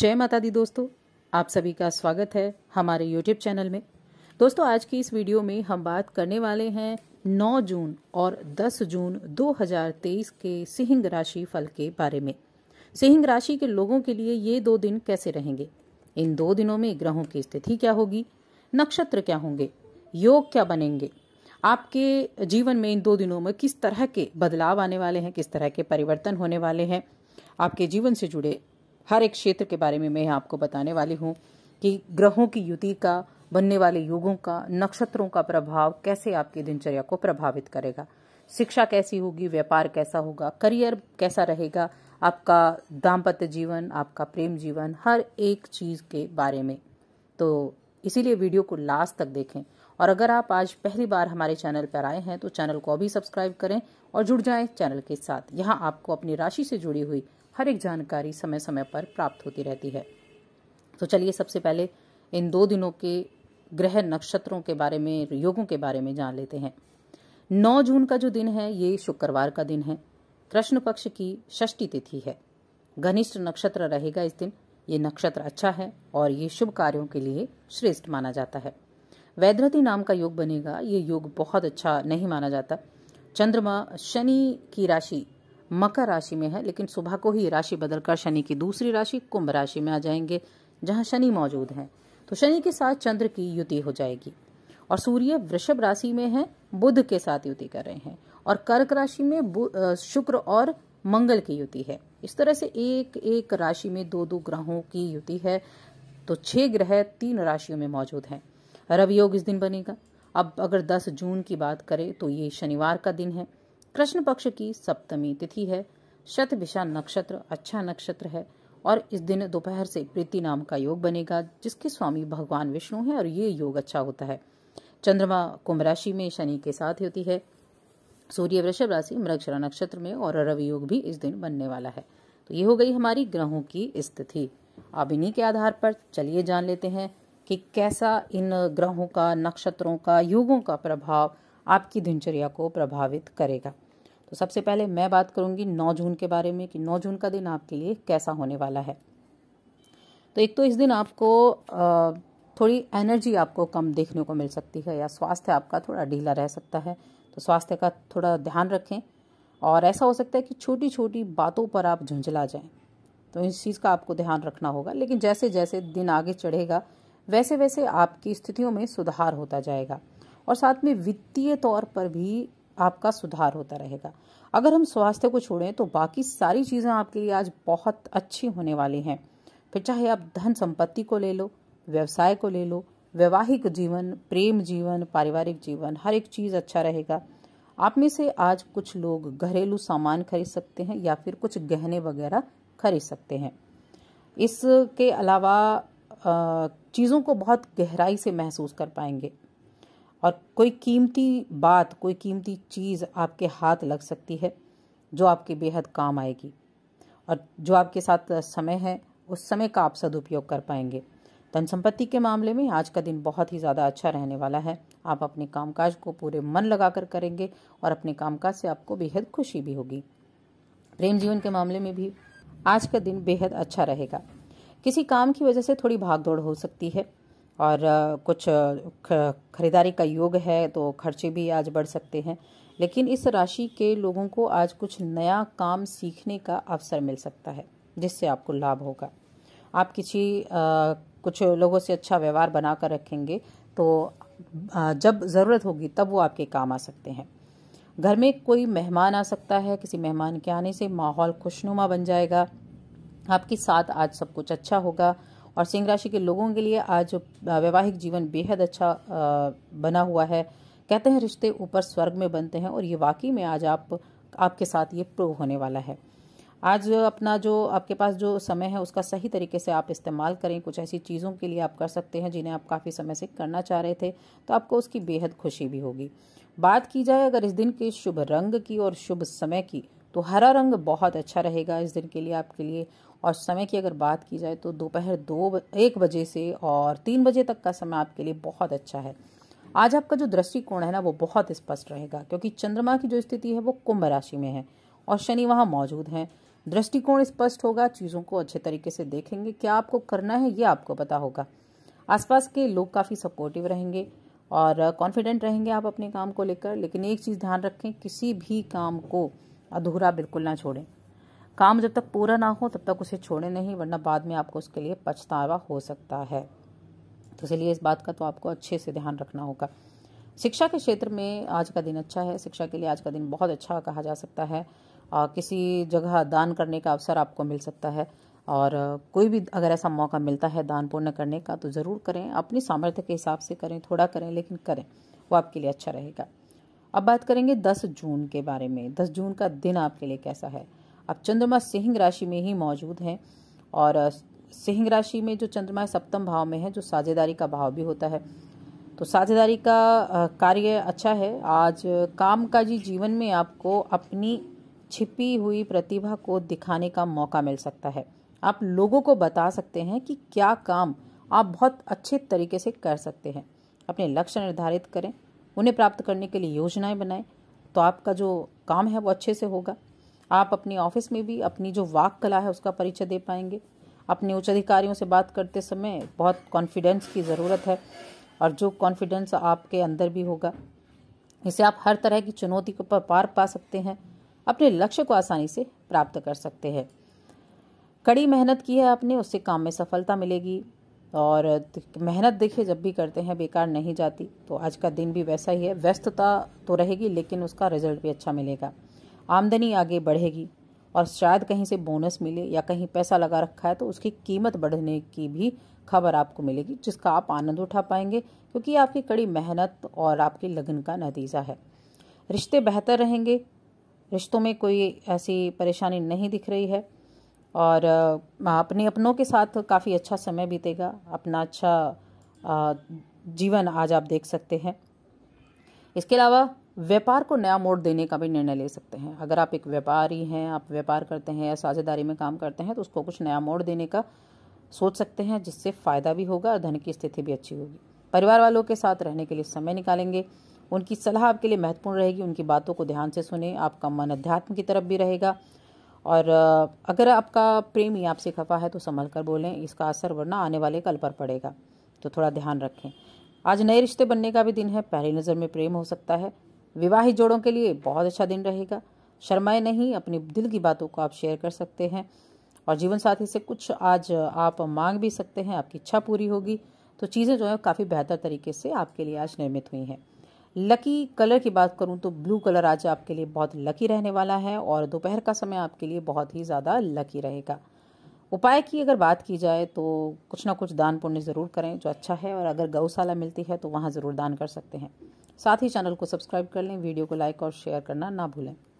जय माता दी दोस्तों आप सभी का स्वागत है हमारे यूट्यूब चैनल में दोस्तों आज की इस वीडियो में हम बात करने वाले हैं 9 जून और 10 जून 2023 के सिंह राशि फल के बारे में सिंह राशि के लोगों के लिए ये दो दिन कैसे रहेंगे इन दो दिनों में ग्रहों की स्थिति क्या होगी नक्षत्र क्या होंगे योग क्या बनेंगे आपके जीवन में इन दो दिनों में किस तरह के बदलाव आने वाले हैं किस तरह के परिवर्तन होने वाले हैं आपके जीवन से जुड़े हर एक क्षेत्र के बारे में मैं आपको बताने वाली हूँ कि ग्रहों की युति का बनने वाले युगों का नक्षत्रों का प्रभाव कैसे आपकी दिनचर्या को प्रभावित करेगा शिक्षा कैसी होगी व्यापार कैसा होगा करियर कैसा रहेगा आपका दाम्पत्य जीवन आपका प्रेम जीवन हर एक चीज़ के बारे में तो इसीलिए वीडियो को लास्ट तक देखें और अगर आप आज पहली बार हमारे चैनल पर आए हैं तो चैनल को अभी सब्सक्राइब करें और जुड़ जाएं चैनल के साथ यहाँ आपको अपनी राशि से जुड़ी हुई हर एक जानकारी समय समय पर प्राप्त होती रहती है तो चलिए सबसे पहले इन दो दिनों के ग्रह नक्षत्रों के बारे में योगों के बारे में जान लेते हैं नौ जून का जो दिन है ये शुक्रवार का दिन है कृष्ण पक्ष की षष्टी तिथि है घनिष्ठ नक्षत्र रहेगा इस दिन ये नक्षत्र अच्छा है और ये शुभ कार्यों के लिए श्रेष्ठ माना जाता है वैद्रति नाम का योग बनेगा ये योग बहुत अच्छा नहीं माना जाता चंद्रमा शनि की राशि मकर राशि में है लेकिन सुबह को ही राशि बदलकर शनि की दूसरी राशि कुंभ राशि में आ जाएंगे जहां शनि मौजूद है तो शनि के साथ चंद्र की युति हो जाएगी और सूर्य वृषभ राशि में है बुध के साथ युति कर रहे हैं और कर्क राशि में शुक्र और मंगल की युति है इस तरह से एक एक राशि में दो दो ग्रहों की युति है तो छह ग्रह तीन राशियों में मौजूद हैं रवि योग इस दिन बनेगा अब अगर 10 जून की बात करें तो ये शनिवार का दिन है कृष्ण पक्ष की सप्तमी तिथि है शतभिषा नक्षत्र अच्छा नक्षत्र है और इस दिन दोपहर से प्रीति नाम का योग बनेगा जिसके स्वामी भगवान विष्णु हैं और ये योग अच्छा होता है चंद्रमा कुंभ राशि में शनि के साथ होती है सूर्य वृषभ राशि मृगशरा नक्षत्र में और रवि योग भी इस दिन बनने वाला है तो ये हो गई हमारी ग्रहों की स्थिति अब इन्हीं के आधार पर चलिए जान लेते हैं कि कैसा इन ग्रहों का नक्षत्रों का योगों का प्रभाव आपकी दिनचर्या को प्रभावित करेगा तो सबसे पहले मैं बात करूंगी नौ जून के बारे में कि नौ जून का दिन आपके लिए कैसा होने वाला है तो एक तो इस दिन आपको थोड़ी एनर्जी आपको कम देखने को मिल सकती है या स्वास्थ्य आपका थोड़ा ढीला रह सकता है तो स्वास्थ्य का थोड़ा ध्यान रखें और ऐसा हो सकता है कि छोटी छोटी बातों पर आप झुंझला जाएं तो इस चीज़ का आपको ध्यान रखना होगा लेकिन जैसे जैसे दिन आगे चढ़ेगा वैसे वैसे आपकी स्थितियों में सुधार होता जाएगा और साथ में वित्तीय तौर पर भी आपका सुधार होता रहेगा अगर हम स्वास्थ्य को छोड़ें तो बाकी सारी चीज़ें आपके लिए आज बहुत अच्छी होने वाली हैं फिर चाहे आप धन संपत्ति को ले लो व्यवसाय को ले लो वैवाहिक जीवन प्रेम जीवन पारिवारिक जीवन हर एक चीज़ अच्छा रहेगा आप में से आज कुछ लोग घरेलू सामान खरीद सकते हैं या फिर कुछ गहने वगैरह खरीद सकते हैं इसके अलावा चीज़ों को बहुत गहराई से महसूस कर पाएंगे और कोई कीमती बात कोई कीमती चीज़ आपके हाथ लग सकती है जो आपके बेहद काम आएगी और जो आपके साथ समय है उस समय का आप सदुपयोग कर पाएंगे धन संपत्ति के मामले में आज का दिन बहुत ही ज़्यादा अच्छा रहने वाला है आप अपने कामकाज को पूरे मन लगाकर करेंगे और अपने कामकाज से आपको बेहद खुशी भी होगी प्रेम जीवन के मामले में भी आज का दिन बेहद अच्छा रहेगा किसी काम की वजह से थोड़ी भागदौड़ हो सकती है और कुछ खरीदारी का योग है तो खर्चे भी आज बढ़ सकते हैं लेकिन इस राशि के लोगों को आज कुछ नया काम सीखने का अवसर मिल सकता है जिससे आपको लाभ होगा आप किसी कुछ लोगों से अच्छा व्यवहार बना कर रखेंगे तो जब ज़रूरत होगी तब वो आपके काम आ सकते हैं घर में कोई मेहमान आ सकता है किसी मेहमान के आने से माहौल खुशनुमा बन जाएगा आपके साथ आज सब कुछ अच्छा होगा और सिंह राशि के लोगों के लिए आज वैवाहिक जीवन बेहद अच्छा बना हुआ है कहते हैं रिश्ते ऊपर स्वर्ग में बनते हैं और ये वाकई में आज आप आपके साथ ये प्रूव होने वाला है आज अपना जो आपके पास जो समय है उसका सही तरीके से आप इस्तेमाल करें कुछ ऐसी चीज़ों के लिए आप कर सकते हैं जिन्हें आप काफ़ी समय से करना चाह रहे थे तो आपको उसकी बेहद खुशी भी होगी बात की जाए अगर इस दिन के शुभ रंग की और शुभ समय की तो हरा रंग बहुत अच्छा रहेगा इस दिन के लिए आपके लिए और समय की अगर बात की जाए तो दोपहर दो, एक बजे से और तीन बजे तक का समय आपके लिए बहुत अच्छा है आज आपका जो दृष्टिकोण है ना वो बहुत स्पष्ट रहेगा क्योंकि चंद्रमा की जो स्थिति है वो कुंभ राशि में है और शनि वहाँ मौजूद हैं दृष्टिकोण स्पष्ट होगा चीज़ों को अच्छे तरीके से देखेंगे क्या आपको करना है ये आपको पता होगा आसपास के लोग काफ़ी सपोर्टिव रहेंगे और कॉन्फिडेंट रहेंगे आप अपने काम को लेकर लेकिन एक चीज़ ध्यान रखें किसी भी काम को अधूरा बिल्कुल ना छोड़ें काम जब तक पूरा ना हो तब तक उसे छोड़ें नहीं वरना बाद में आपको उसके लिए पछतावा हो सकता है तो इसलिए इस बात का तो आपको अच्छे से ध्यान रखना होगा शिक्षा के क्षेत्र में आज का दिन अच्छा है शिक्षा के लिए आज का दिन बहुत अच्छा कहा जा सकता है आ, किसी जगह दान करने का अवसर आपको मिल सकता है और कोई भी अगर ऐसा मौका मिलता है दान पुण्य करने का तो ज़रूर करें अपनी सामर्थ्य के हिसाब से करें थोड़ा करें लेकिन करें वो आपके लिए अच्छा रहेगा अब बात करेंगे 10 जून के बारे में 10 जून का दिन आपके लिए कैसा है अब चंद्रमा सिंह राशि में ही मौजूद हैं और सिंह राशि में जो चंद्रमा सप्तम भाव में है जो साझेदारी का भाव भी होता है तो साझेदारी का कार्य अच्छा है आज काम काजी जीवन में आपको अपनी छिपी हुई प्रतिभा को दिखाने का मौका मिल सकता है आप लोगों को बता सकते हैं कि क्या काम आप बहुत अच्छे तरीके से कर सकते हैं अपने लक्ष्य निर्धारित करें उन्हें प्राप्त करने के लिए योजनाएं बनाएं तो आपका जो काम है वो अच्छे से होगा आप अपनी ऑफिस में भी अपनी जो वाक कला है उसका परिचय दे पाएंगे अपने उच्च अधिकारियों से बात करते समय बहुत कॉन्फिडेंस की ज़रूरत है और जो कॉन्फिडेंस आपके अंदर भी होगा इसे आप हर तरह की चुनौती पर पार पा सकते हैं अपने लक्ष्य को आसानी से प्राप्त कर सकते हैं कड़ी मेहनत की है आपने उससे काम में सफलता मिलेगी और मेहनत देखिए जब भी करते हैं बेकार नहीं जाती तो आज का दिन भी वैसा ही है व्यस्तता तो रहेगी लेकिन उसका रिजल्ट भी अच्छा मिलेगा आमदनी आगे बढ़ेगी और शायद कहीं से बोनस मिले या कहीं पैसा लगा रखा है तो उसकी कीमत बढ़ने की भी खबर आपको मिलेगी जिसका आप आनंद उठा पाएंगे क्योंकि आपकी कड़ी मेहनत और आपकी लगन का नतीजा है रिश्ते बेहतर रहेंगे रिश्तों में कोई ऐसी परेशानी नहीं दिख रही है और अपने अपनों के साथ काफ़ी अच्छा समय बीतेगा अपना अच्छा जीवन आज आप देख सकते हैं इसके अलावा व्यापार को नया मोड़ देने का भी निर्णय ले सकते हैं अगर आप एक व्यापारी हैं आप व्यापार करते हैं या साझेदारी में काम करते हैं तो उसको कुछ नया मोड़ देने का सोच सकते हैं जिससे फ़ायदा भी होगा और धन की स्थिति भी अच्छी होगी परिवार वालों के साथ रहने के लिए समय निकालेंगे उनकी सलाह आपके लिए महत्वपूर्ण रहेगी उनकी बातों को ध्यान से सुने आपका मन अध्यात्म की तरफ भी रहेगा और अगर आपका प्रेमी आपसे खफा है तो संभल कर बोलें इसका असर वरना आने वाले कल पर पड़ेगा तो थोड़ा ध्यान रखें आज नए रिश्ते बनने का भी दिन है पहली नज़र में प्रेम हो सकता है विवाहित जोड़ों के लिए बहुत अच्छा दिन रहेगा शर्माए नहीं अपने दिल की बातों को आप शेयर कर सकते हैं और जीवन साथी से कुछ आज आप मांग भी सकते हैं आपकी इच्छा पूरी होगी तो चीज़ें जो है काफ़ी बेहतर तरीके से आपके लिए आज निर्मित हुई हैं लकी कलर की बात करूँ तो ब्लू कलर आज आपके लिए बहुत लकी रहने वाला है और दोपहर का समय आपके लिए बहुत ही ज़्यादा लकी रहेगा उपाय की अगर बात की जाए तो कुछ ना कुछ दान पुण्य ज़रूर करें जो अच्छा है और अगर गौशाला मिलती है तो वहाँ ज़रूर दान कर सकते हैं साथ ही चैनल को सब्सक्राइब कर लें वीडियो को लाइक और शेयर करना ना भूलें